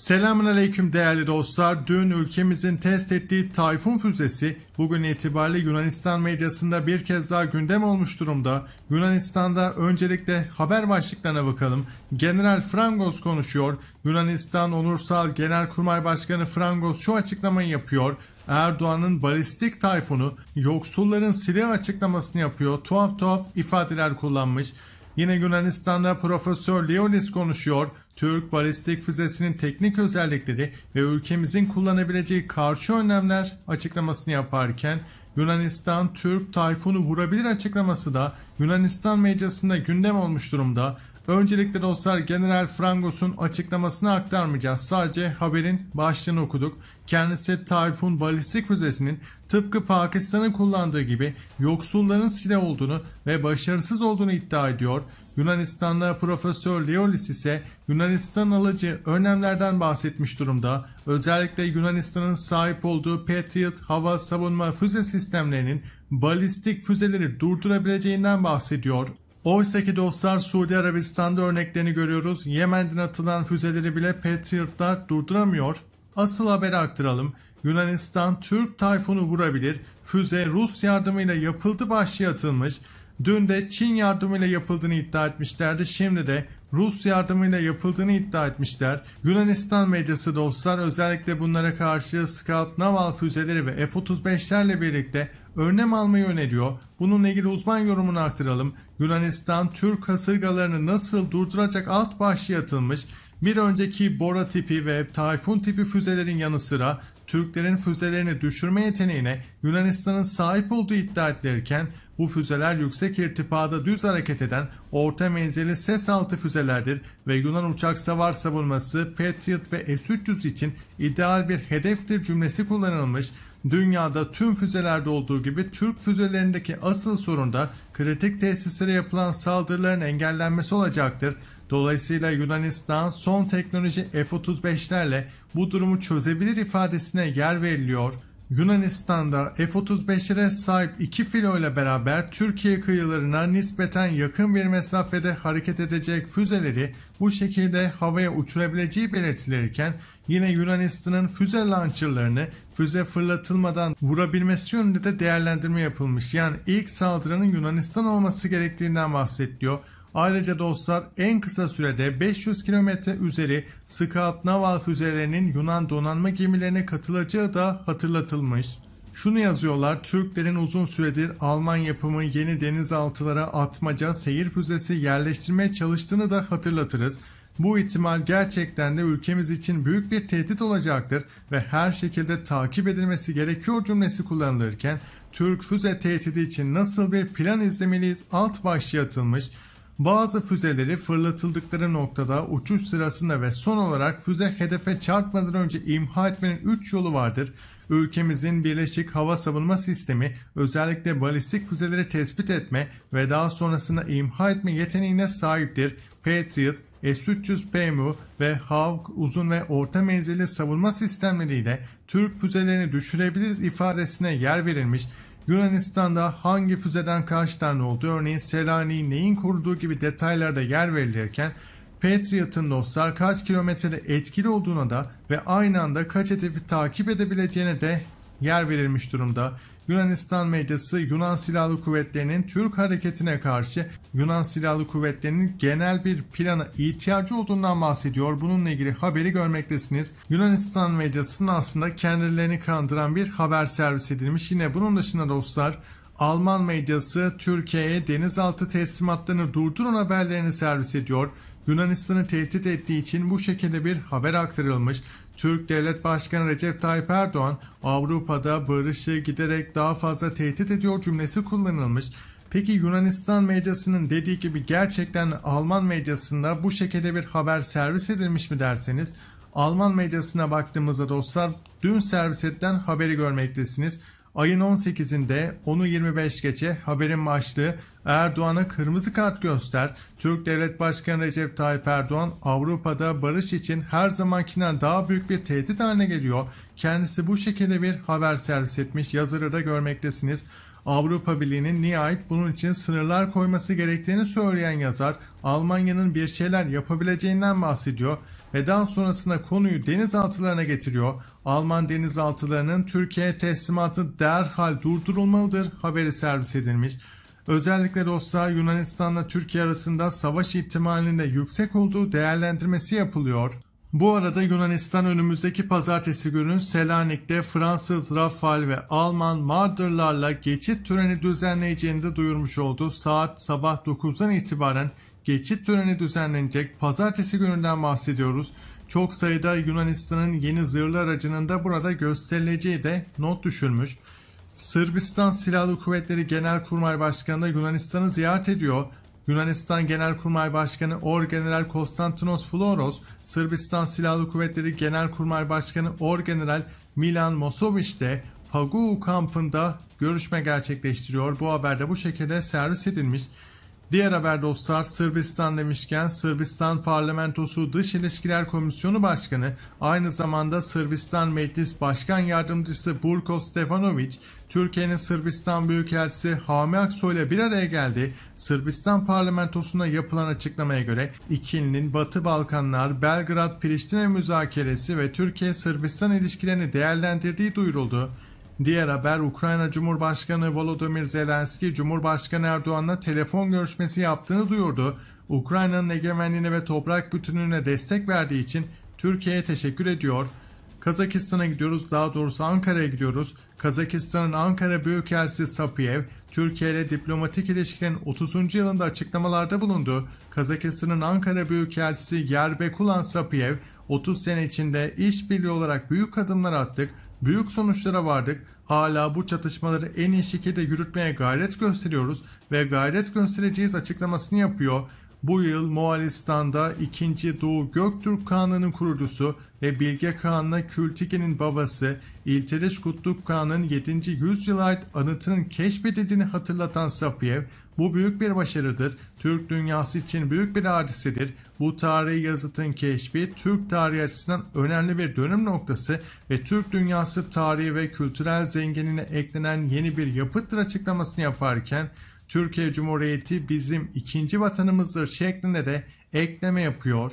Selamun Aleyküm değerli dostlar. Dün ülkemizin test ettiği Tayfun füzesi bugün itibariyle Yunanistan medyasında bir kez daha gündem olmuş durumda. Yunanistan'da öncelikle haber başlıklarına bakalım. General Frangos konuşuyor. Yunanistan Onursal Genelkurmay Başkanı Frangos şu açıklamayı yapıyor. Erdoğan'ın balistik tayfunu yoksulların silah açıklamasını yapıyor. Tuhaf tuhaf ifadeler kullanmış. Yine Yunanistan'da Profesör Leonis konuşuyor. Türk balistik füzesinin teknik özellikleri ve ülkemizin kullanabileceği karşı önlemler açıklamasını yaparken Yunanistan Türk Tayfun'u vurabilir açıklaması da Yunanistan meclisinde gündem olmuş durumda. Öncelikle dostlar General Frangos'un açıklamasını aktarmayacağız. Sadece haberin başlığını okuduk. Kendisi Tayfun Balistik Füzesi'nin tıpkı Pakistan'ın kullandığı gibi yoksulların silah olduğunu ve başarısız olduğunu iddia ediyor. Yunanistanlı Profesör Leolis ise Yunanistan alıcı önlemlerden bahsetmiş durumda. Özellikle Yunanistan'ın sahip olduğu Patriot hava savunma füze sistemlerinin balistik füzeleri durdurabileceğinden bahsediyor. Oysa ki dostlar Suudi Arabistan'da örneklerini görüyoruz. Yemen'den atılan füzeleri bile Patriotlar durduramıyor. Asıl haberi aktaralım. Yunanistan Türk tayfunu vurabilir. Füze Rus yardımıyla yapıldı başlığı atılmış. Dün de Çin yardımıyla yapıldığını iddia etmişlerdi. Şimdi de Rus yardımıyla yapıldığını iddia etmişler. Yunanistan medyası dostlar özellikle bunlara karşı Scout Naval füzeleri ve F-35'lerle birlikte önlem almayı öneriyor. Bununla ilgili uzman yorumunu aktaralım. Yunanistan Türk kasırgalarını nasıl durduracak alt başlığı atılmış. Bir önceki Bora tipi ve Tayfun tipi füzelerin yanı sıra Türklerin füzelerini düşürme yeteneğine Yunanistan'ın sahip olduğu iddia edilirken bu füzeler yüksek irtifada düz hareket eden orta menzili ses altı füzelerdir ve Yunan uçak savar savunması Patriot ve S-300 için ideal bir hedeftir cümlesi kullanılmış. Dünyada tüm füzelerde olduğu gibi Türk füzelerindeki asıl sorun da kritik tesislere yapılan saldırıların engellenmesi olacaktır. Dolayısıyla Yunanistan son teknoloji F-35'lerle bu durumu çözebilir ifadesine yer veriliyor. Yunanistan'da F-35'lere sahip iki filo ile beraber Türkiye kıyılarına nispeten yakın bir mesafede hareket edecek füzeleri bu şekilde havaya uçurabileceği belirtilirken yine Yunanistan'ın füze launcherlarını füze fırlatılmadan vurabilmesi yönünde de değerlendirme yapılmış. Yani ilk saldırının Yunanistan olması gerektiğinden bahsediliyor. Ayrıca dostlar en kısa sürede 500 kilometre üzeri Scout Naval füzelerinin Yunan donanma gemilerine katılacağı da hatırlatılmış. Şunu yazıyorlar, Türklerin uzun süredir Alman yapımı yeni denizaltılara atmaca, seyir füzesi yerleştirmeye çalıştığını da hatırlatırız. Bu ihtimal gerçekten de ülkemiz için büyük bir tehdit olacaktır ve her şekilde takip edilmesi gerekiyor cümlesi kullanılırken Türk füze tehdidi için nasıl bir plan izlemeliyiz alt başlığı atılmış. Bazı füzeleri fırlatıldıkları noktada uçuş sırasında ve son olarak füze hedefe çarpmadan önce imha etmenin 3 yolu vardır. Ülkemizin Birleşik Hava Savunma Sistemi özellikle balistik füzeleri tespit etme ve daha sonrasında imha etme yeteneğine sahiptir. Patriot, S-300 PMU ve Hawk uzun ve orta menzilli savunma sistemleriyle Türk füzelerini düşürebiliriz ifadesine yer verilmiş Yunanistan'da hangi füzeden kaç tane oldu, örneğin Selanik'i neyin kurduğu gibi detaylarda yer verilirken Patriot'ın dostlar kaç kilometrede etkili olduğuna da ve aynı anda kaç hedefi takip edebileceğine de yer verilmiş durumda. Yunanistan Meclisi Yunan Silahlı Kuvvetleri'nin Türk hareketine karşı Yunan Silahlı Kuvvetleri'nin genel bir plana ihtiyacı olduğundan bahsediyor. Bununla ilgili haberi görmektesiniz. Yunanistan Meclisi'nin aslında kendilerini kandıran bir haber servis edilmiş. Yine bunun dışında dostlar Alman medyası Türkiye'ye denizaltı teslimatlarını durdurun haberlerini servis ediyor. Yunanistan'ı tehdit ettiği için bu şekilde bir haber aktarılmış. Türk Devlet Başkanı Recep Tayyip Erdoğan Avrupa'da barışı giderek daha fazla tehdit ediyor cümlesi kullanılmış. Peki Yunanistan medyasının dediği gibi gerçekten Alman medyasında bu şekilde bir haber servis edilmiş mi derseniz Alman medyasına baktığımızda dostlar dün servis edilen haberi görmektesiniz. Ayın 18'inde 10.25 geçe haberin başlığı Erdoğan'a kırmızı kart göster. Türk Devlet Başkanı Recep Tayyip Erdoğan Avrupa'da barış için her zamankinden daha büyük bir tehdit haline geliyor. Kendisi bu şekilde bir haber servis etmiş yazarı da görmektesiniz. Avrupa Birliği'nin nihayet bunun için sınırlar koyması gerektiğini söyleyen yazar Almanya'nın bir şeyler yapabileceğinden bahsediyor ve daha sonrasında konuyu denizaltılarına getiriyor. Alman denizaltılarının Türkiye teslimatı derhal durdurulmalıdır haberi servis edilmiş. Özellikle dostlar Yunanistan'la Türkiye arasında savaş ihtimalinde yüksek olduğu değerlendirmesi yapılıyor. Bu arada Yunanistan önümüzdeki pazartesi günü Selanik'te Fransız Rafal ve Alman Marder'larla geçit töreni düzenleyeceğini de duyurmuş oldu. Saat sabah 9'dan itibaren geçit töreni düzenlenecek pazartesi gününden bahsediyoruz. Çok sayıda Yunanistan'ın yeni zırhlı aracının da burada gösterileceği de not düşülmüş. Sırbistan Silahlı Kuvvetleri Genelkurmay Başkanı Yunanistan'ı ziyaret ediyor. Yunanistan Genelkurmay Başkanı Orgeneral Konstantinos Floros, Sırbistan Silahlı Kuvvetleri Genelkurmay Başkanı Orgeneral Milan Mosovic de Pagou kampında görüşme gerçekleştiriyor. Bu haberde bu şekilde servis edilmiş. Diğer haber dostlar Sırbistan demişken Sırbistan Parlamentosu Dış İlişkiler Komisyonu Başkanı aynı zamanda Sırbistan Meclis Başkan Yardımcısı Burko Stefanovic Türkiye'nin Sırbistan Büyükelçisi Hami Aksoy ile bir araya geldi. Sırbistan parlamentosuna yapılan açıklamaya göre ikilinin Batı Balkanlar, Belgrad, Priştine müzakeresi ve Türkiye-Sırbistan ilişkilerini değerlendirdiği duyuruldu. Diğer haber Ukrayna Cumhurbaşkanı Volodymyr Zelenski, Cumhurbaşkanı Erdoğan'la telefon görüşmesi yaptığını duyurdu. Ukrayna'nın egemenliğine ve toprak bütünlüğüne destek verdiği için Türkiye'ye teşekkür ediyor. Kazakistan'a gidiyoruz, daha doğrusu Ankara'ya gidiyoruz. Kazakistan'ın Ankara Büyükelçisi Sapiyev, Türkiye ile diplomatik ilişkilerin 30. yılında açıklamalarda bulundu. Kazakistan'ın Ankara Büyükelçisi Yerbekulan Sapiyev, 30 sene içinde işbirliği olarak büyük adımlar attık büyük sonuçlara vardık. Hala bu çatışmaları en iyi şekilde yürütmeye gayret gösteriyoruz ve gayret göstereceğiz açıklamasını yapıyor. Bu yıl Moğolistan'da 2. Doğu Göktürk Khanı'nın kurucusu ve Bilge Kağan'la Kültige'nin babası İlteriş Kutluk Kağan'ın 7. yüzyıl ait anıtının keşfedildiğini hatırlatan Sapiev, bu büyük bir başarıdır, Türk dünyası için büyük bir hadisedir, bu tarihi yazıtın keşfi Türk tarihi açısından önemli bir dönüm noktası ve Türk dünyası tarihi ve kültürel zenginine eklenen yeni bir yapıttır açıklamasını yaparken, Türkiye Cumhuriyeti bizim ikinci vatanımızdır şeklinde de ekleme yapıyor.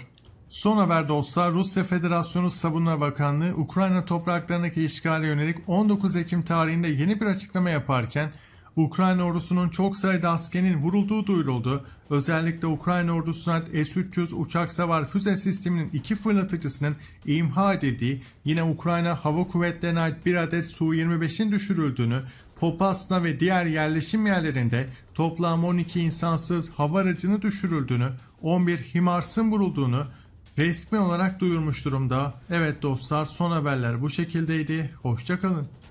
Son haber dostlar Rusya Federasyonu Savunma Bakanlığı Ukrayna topraklarındaki işgale yönelik 19 Ekim tarihinde yeni bir açıklama yaparken Ukrayna ordusunun çok sayıda askerin vurulduğu duyuruldu. Özellikle Ukrayna ordusuna S-300 uçak savar füze sisteminin iki fırlatıcısının imha edildiği, yine Ukrayna Hava Kuvvetleri'ne ait bir adet Su-25'in düşürüldüğünü, Popasna ve diğer yerleşim yerlerinde toplam 12 insansız hava aracını düşürüldüğünü, 11 HIMARS'ın vurulduğunu resmi olarak duyurmuş durumda. Evet dostlar son haberler bu şekildeydi. Hoşçakalın.